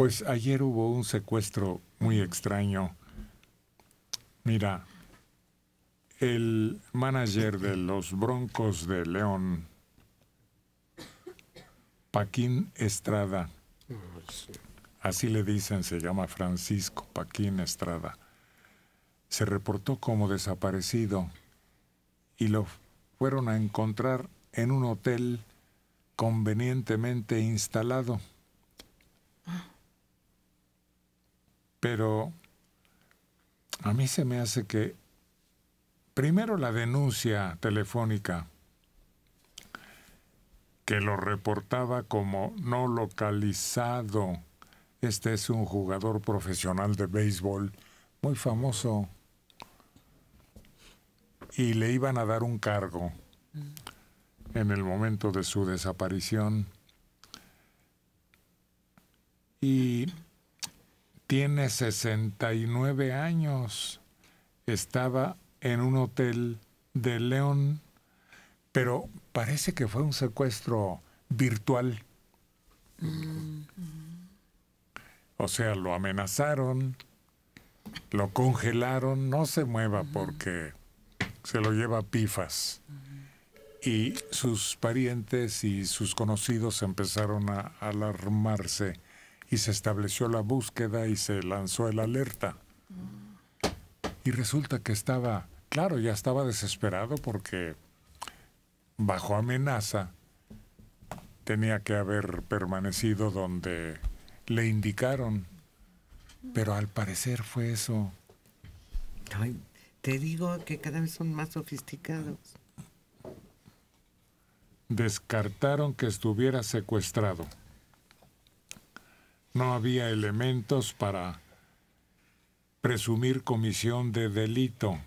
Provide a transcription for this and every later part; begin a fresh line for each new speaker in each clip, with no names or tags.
Pues ayer hubo un secuestro muy extraño. Mira, el manager de los Broncos de León, Paquín Estrada, así le dicen, se llama Francisco Paquín Estrada, se reportó como desaparecido y lo fueron a encontrar en un hotel convenientemente instalado. Pero a mí se me hace que primero la denuncia telefónica que lo reportaba como no localizado. Este es un jugador profesional de béisbol muy famoso y le iban a dar un cargo en el momento de su desaparición. Y tiene 69 años. Estaba en un hotel de León, pero parece que fue un secuestro virtual. Mm-hmm. O sea, lo amenazaron, lo congelaron, no se mueva mm-hmm. porque se lo lleva a pifas. Mm-hmm. Y sus parientes y sus conocidos empezaron a alarmarse y se estableció la búsqueda y se lanzó el alerta. Mm. Y resulta que estaba, claro, ya estaba desesperado porque bajo amenaza tenía que haber permanecido donde le indicaron, pero al parecer fue eso. te digo que cada vez son más sofisticados. Descartaron que estuviera secuestrado no había elementos para presumir comisión de delito.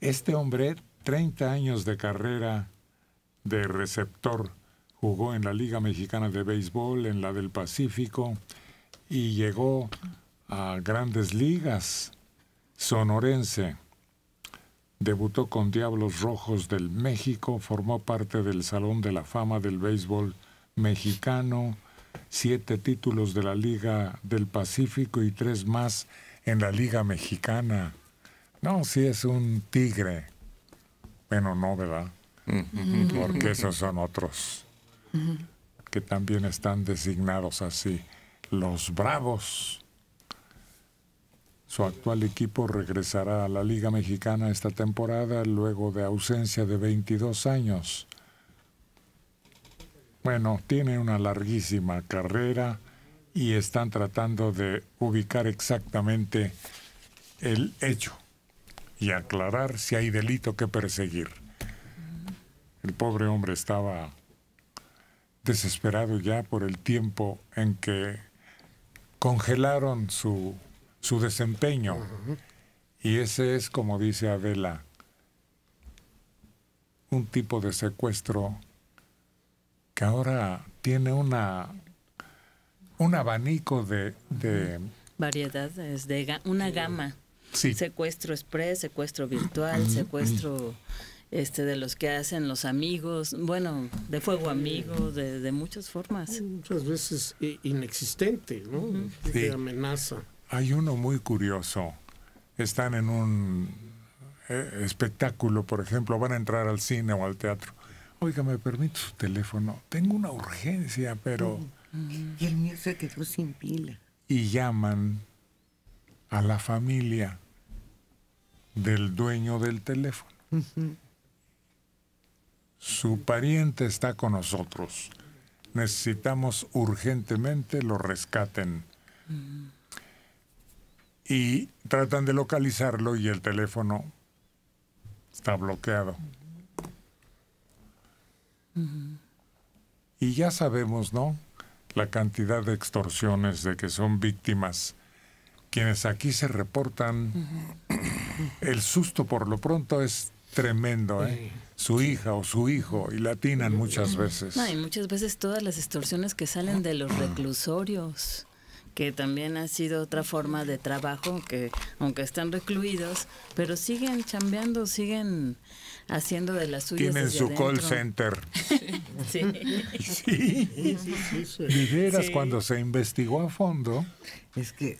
Este hombre, 30 años de carrera de receptor, jugó en la Liga Mexicana de Béisbol, en la del Pacífico, y llegó a grandes ligas, sonorense. Debutó con Diablos Rojos del México, formó parte del Salón de la Fama del Béisbol Mexicano, siete títulos de la Liga del Pacífico y tres más en la Liga Mexicana. No, sí es un tigre. Bueno, no, ¿verdad? Porque esos son otros que también están designados así. Los bravos su actual equipo regresará a la Liga Mexicana esta temporada luego de ausencia de 22 años. Bueno, tiene una larguísima carrera y están tratando de ubicar exactamente el hecho y aclarar si hay delito que perseguir. El pobre hombre estaba desesperado ya por el tiempo en que congelaron su su desempeño. Y ese es, como dice Adela, un tipo de secuestro que ahora tiene una un abanico de,
variedades, de una gama. Sí. Secuestro express, secuestro virtual, secuestro este de los que hacen los amigos, bueno, de fuego amigo, de, de muchas formas. Muchas veces inexistente, De amenaza.
Hay uno muy curioso. Están en un eh, espectáculo, por ejemplo, van a entrar al cine o al teatro. Oiga, ¿me permite su teléfono? Tengo una urgencia, pero... Y el mío se quedó sin pila. Y llaman a la familia del dueño del teléfono. Su pariente está con nosotros. Necesitamos urgentemente lo rescaten y tratan de localizarlo y el teléfono está bloqueado. Y ya sabemos, ¿no? La cantidad de extorsiones de que son víctimas quienes aquí se reportan. El susto por lo pronto es tremendo, ¿eh? Su hija o su hijo, y latinan muchas veces. No,
muchas veces todas las extorsiones que salen de los reclusorios que también ha sido otra forma de trabajo, que aunque están recluidos, pero siguen chambeando, siguen haciendo de la suyas. Tienen su call center. sí. Sí. sí. sí. cuando
se investigó a fondo. Es que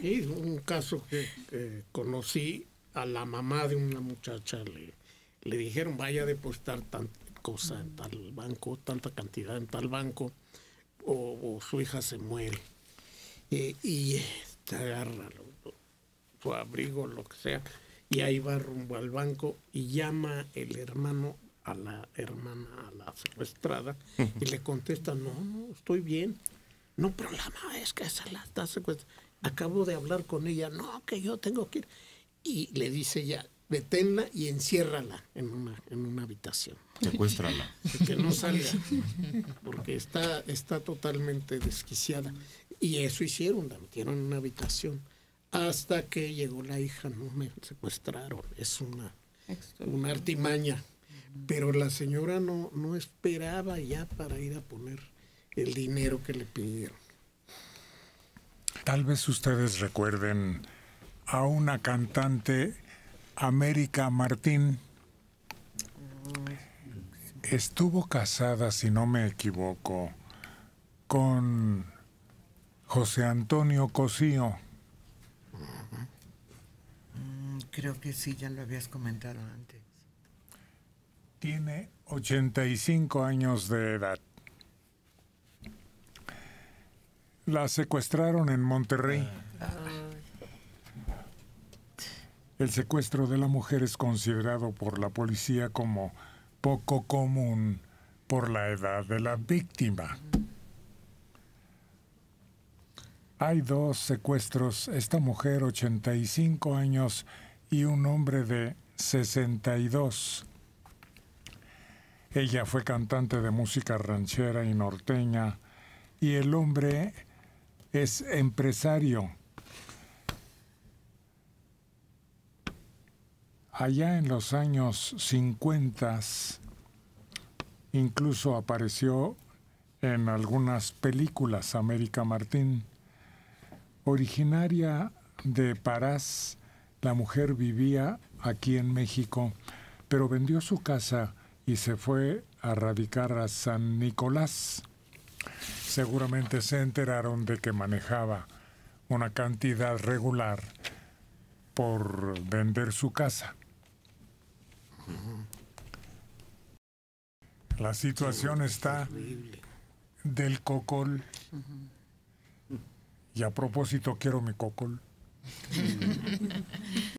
es un caso que conocí a la mamá de una muchacha, le, dijeron vaya a depositar tanta cosa en tal banco, tanta cantidad en tal banco, o su hija se muere eh, y te este, agarra su abrigo, lo que sea, y ahí va rumbo al banco y llama el hermano a la hermana, a la secuestrada, y le contesta, no, no, estoy bien. No, pero la es que esa la está secuestrada. Acabo de hablar con ella, no, que yo tengo que ir. Y le dice ya, deténla y enciérrala en una, en una habitación. Secuéstrala. Que no salga, porque está, está totalmente desquiciada. Y eso hicieron, la metieron en una habitación. Hasta que llegó la hija, no me secuestraron. Es una, una artimaña. Pero la señora no, no esperaba ya para ir a poner el dinero que le pidieron.
Tal vez ustedes recuerden a una cantante, América Martín. Estuvo casada, si no me equivoco, con José Antonio Cosío.
Mm, creo que sí, ya lo habías comentado
antes. Tiene 85 años de edad. La secuestraron en Monterrey. El secuestro de la mujer es considerado por la policía como poco común por la edad de la víctima. Hay dos secuestros, esta mujer 85 años y un hombre de 62. Ella fue cantante de música ranchera y norteña y el hombre es empresario. Allá en los años 50 incluso apareció en algunas películas América Martín. Originaria de Parás, la mujer vivía aquí en México, pero vendió su casa y se fue a radicar a San Nicolás. Seguramente se enteraron de que manejaba una cantidad regular por vender su casa. La situación está del cocol. Y a propósito, quiero mi cocol.